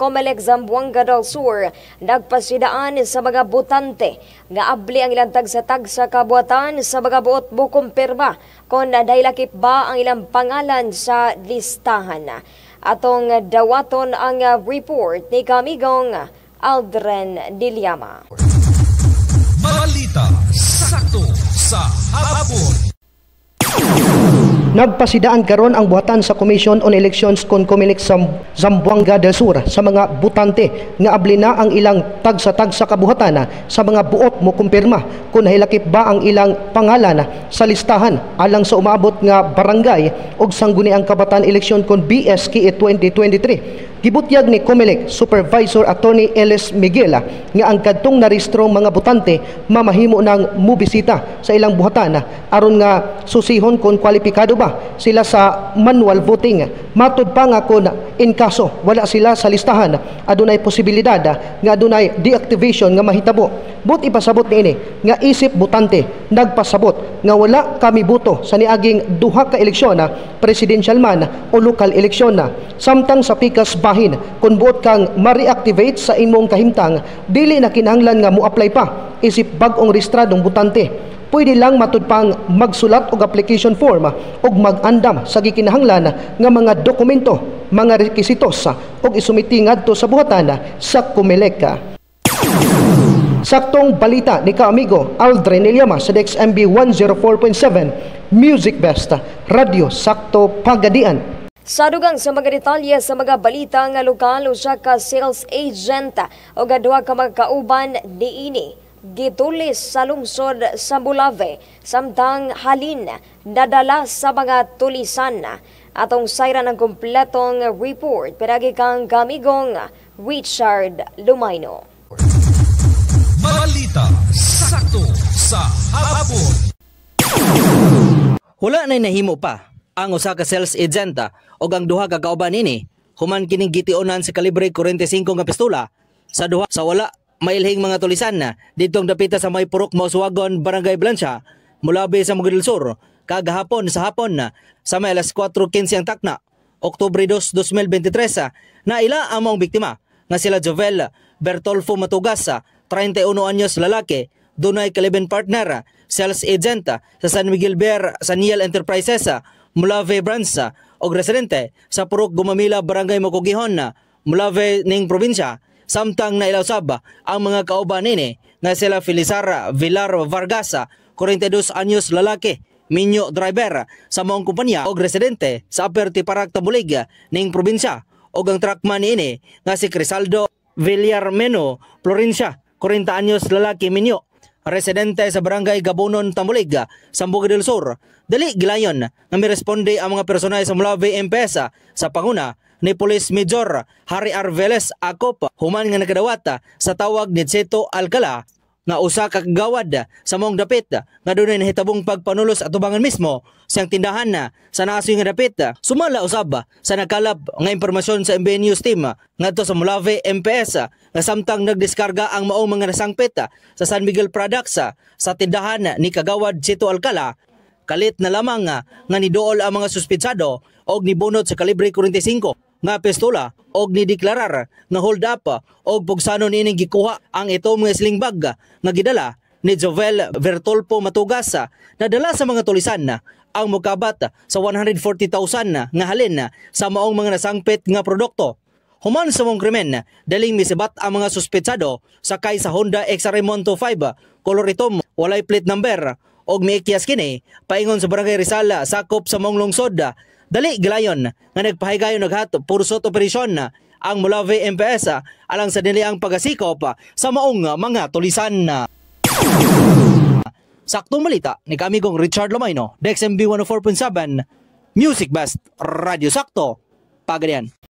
COMELEC Zamboanga del Sur nagpasidaan sa mga butante nga abli ang ilang tagsa-tag sa kabuatan sa mga buot bukumpirma kung nailakip ba ang ilang pangalan sa listahan. Atong dawaton ang report ni Kamigong Aldren Dilyama. Balita sakto sa hapon. Nagpasidaan karon ang buhatan sa Commission on Elections kon Comelec Zamboanga del Sur sa mga butante nga abli na ang ilang tagsa-tag sa kabuhatan sa mga buot mo kumpirma kung nahilakip ba ang ilang pangalan sa listahan alang sa umabot nga barangay og sangguni ang kabataan eleksyon kon BSKE 2023 Gibutyag ni Comelec Supervisor Attorney Ellis Miguel ah, nga ang kadtong naristro mga butante mamahimo ng mubisita sa ilang buhatan ah. aron nga susihon kon kwalipikado ba sila sa manual voting. Matod pa nga kon in kaso wala sila sa listahan adunay posibilidad ah, nga adunay deactivation nga mahitabo. But ipasabot ni ini nga isip butante nagpasabot nga wala kami buto sa niaging duha ka eleksyon presidential man o lokal eleksyon samtang sa pikas Bahin kung buot kang ma-reactivate sa imong kahimtang, dili na kinahanglan nga mo-apply pa isip bag-ong restradong butante. Pwede lang matudpang magsulat og application form og mag-andam sa gikinahanglan nga mga dokumento, mga rekisitos og isumiti ngadto sa buhatan sa Comelec. Saktong balita ni kaamigo Aldrin Ilyama sa DXMB 104.7 Music Best Radio Sakto Pagadian sa dugang sa mga detalye sa mga balita nga lokal usa ka sales agent o gadwa ka mga kauban niini gitulis sa lungsod sa Bulave samtang halin nadala sa mga tulisan atong sayran ng kompletong report pinagi kang gamigong Richard Lumaino Balita sakto sa hapon Wala na nahimo pa ang usa ka sales agent ah, o ang duha ka kauban nini human kining gitionan sa kalibre 45 nga pistola sa duha sa wala mailhing mga tulisan na ah, didtong dapita sa may purok Mauswagon, Barangay Blancia, Mulabe sa Mugil Sur, kagahapon sa hapon na ah, sa may alas 4.15 ang takna, Oktubre 2, 2023 na ila among biktima nga sila Jovel Bertolfo Matugas, 31 anyos lalaki, dunay kalibin partner, sales agent sa San Miguel Bear Saniel Enterprises Mulave Bransa og residente sa Purok Gumamila Barangay Makugihon na Mulave ning probinsya samtang nailausab ang mga kauban nini nga sila Filisara Villar Vargasa 42 anyos lalaki minyo driver sa maong kumpanya og residente sa Upper Tiparak Tabulig ning probinsya og ang truckman ini nga si Crisaldo Villarmeno Florencia 40 anyos lalaki minyo residente sa barangay Gabunon, Tamulig, Sambuca del Sur. Dali gilayon nga miresponde ang mga personal sa Mulave MPS sa panguna ni Police Major Harry Arveles Akop human nga nakadawat sa tawag ni Cheto Alcala nga usa ka gawad sa mong dapit nga dunay nahitabong pagpanulos at ubangan mismo sa tindahan na sa naasoy nga dapit sumala usab sa nakalab nga impormasyon sa MBN News team ngadto sa Mulave MPS nga samtang nagdiskarga ang maong mga nasangpit sa San Miguel Products sa tindahan ni kagawad Chito Alcala kalit na lamang nga nidool ang mga suspitsado og nibunot sa kalibre 45 nga pistola og nideklarar nga hold up og pugsanon ining gikuha ang itom nga sling bag nga gidala ni Jovel Vertolpo Matugas na dala sa mga tulisan ang mukabat sa 140,000 nga halin sa maong mga nasangpit nga produkto. Human sa mong krimen, daling misibat ang mga suspetsado sakay sa Honda XR Monto 5, kolor itom, walay plate number, og miikyas kini, paingon sa barangay Rizal, sakop sa mong lungsod Dali gilayon nga nagpahigayon naghatop pursot operasyon na ang Molave MPS alang sa dili ang pagasikop sa maong mga tulisan. Sakto balita ni kamigong Richard Lomaino, DexMB 104.7, Music Best, Radyo Sakto, Pagalian.